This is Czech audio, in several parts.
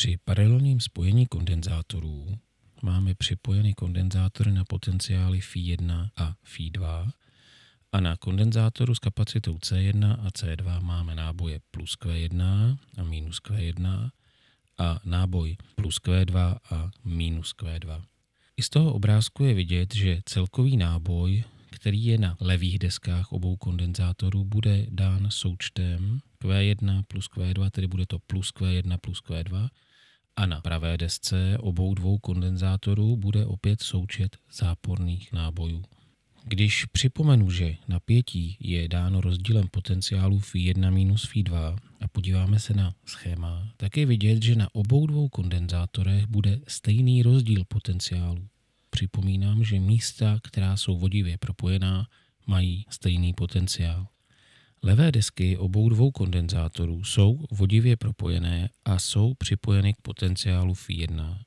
Při paralelním spojení kondenzátorů máme připojeny kondenzátory na potenciály Φ1 a Φ2 a na kondenzátoru s kapacitou C1 a C2 máme náboje plus Q1 a minus Q1 a náboj plus Q2 a minus Q2. I z toho obrázku je vidět, že celkový náboj, který je na levých deskách obou kondenzátorů, bude dán součtem Q1 plus Q2, tedy bude to plus Q1 plus Q2, a na pravé desce obou dvou kondenzátorů bude opět součet záporných nábojů. Když připomenu, že napětí je dáno rozdílem potenciálu Φ1 minus Φ2 a podíváme se na schéma, tak je vidět, že na obou dvou kondenzátorech bude stejný rozdíl potenciálu. Připomínám, že místa, která jsou vodivě propojená, mají stejný potenciál. Levé desky obou dvou kondenzátorů jsou vodivě propojené a jsou připojeny k potenciálu Φ1.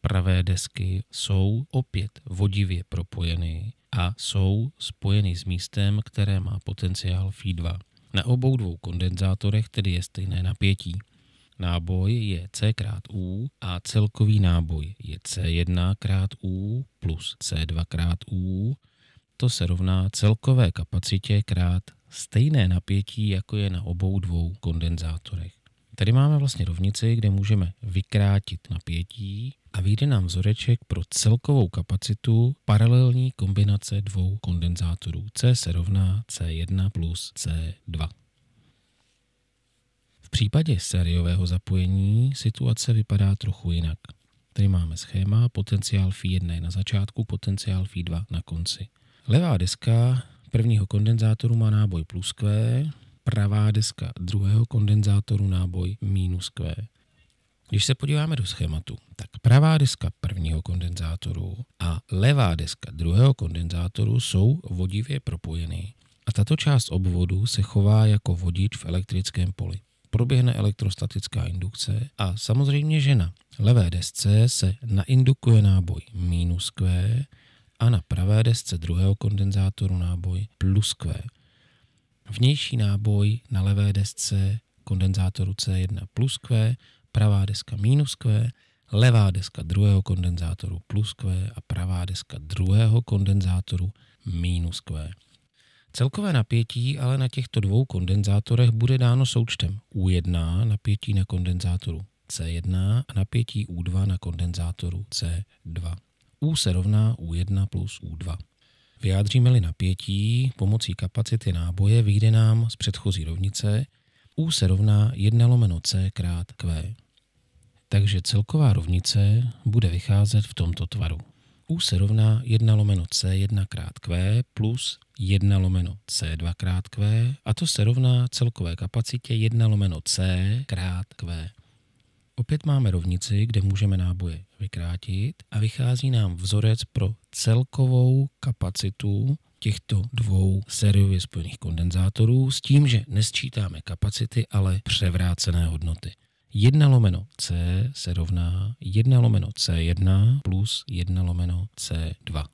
Pravé desky jsou opět vodivě propojeny a jsou spojeny s místem, které má potenciál Φ2. Na obou dvou kondenzátorech tedy je stejné napětí. Náboj je C krát U a celkový náboj je C1 krát U plus C2 krát U. To se rovná celkové kapacitě krát stejné napětí, jako je na obou dvou kondenzátorech. Tady máme vlastně rovnici, kde můžeme vykrátit napětí a vyjde nám vzoreček pro celkovou kapacitu paralelní kombinace dvou kondenzátorů. C se rovná C1 plus C2. V případě sériového zapojení situace vypadá trochu jinak. Tady máme schéma, potenciál Φ1 na začátku, potenciál Φ2 na konci. Levá deska prvního kondenzátoru má náboj plus Q, pravá deska druhého kondenzátoru náboj minus Q. Když se podíváme do schématu, tak pravá deska prvního kondenzátoru a levá deska druhého kondenzátoru jsou vodivě propojeny a tato část obvodu se chová jako vodič v elektrickém poli. Proběhne elektrostatická indukce a samozřejmě že na levé desce se naindukuje náboj minus Q a na pravé desce druhého kondenzátoru náboj plus Q. Vnější náboj na levé desce kondenzátoru C1 plus Q, pravá deska minus Q, levá deska druhého kondenzátoru plus Q a pravá deska druhého kondenzátoru minus Q. Celkové napětí ale na těchto dvou kondenzátorech bude dáno součtem U1 napětí na kondenzátoru C1 a napětí U2 na kondenzátoru C2. U se rovná U1 plus U2. Vyjádříme-li napětí pomocí kapacity náboje, vyjde nám z předchozí rovnice U se rovná 1 lomeno C krát Q. Takže celková rovnice bude vycházet v tomto tvaru. U se rovná 1 lomeno C1 krát Q plus 1 lomeno C2 krát Q a to se rovná celkové kapacitě 1 lomeno C krát Q. Opět máme rovnici, kde můžeme náboje vykrátit a vychází nám vzorec pro celkovou kapacitu těchto dvou sériově spojených kondenzátorů s tím, že nesčítáme kapacity, ale převrácené hodnoty. 1 lomeno C se rovná 1 lomeno C1 plus 1 lomeno C2.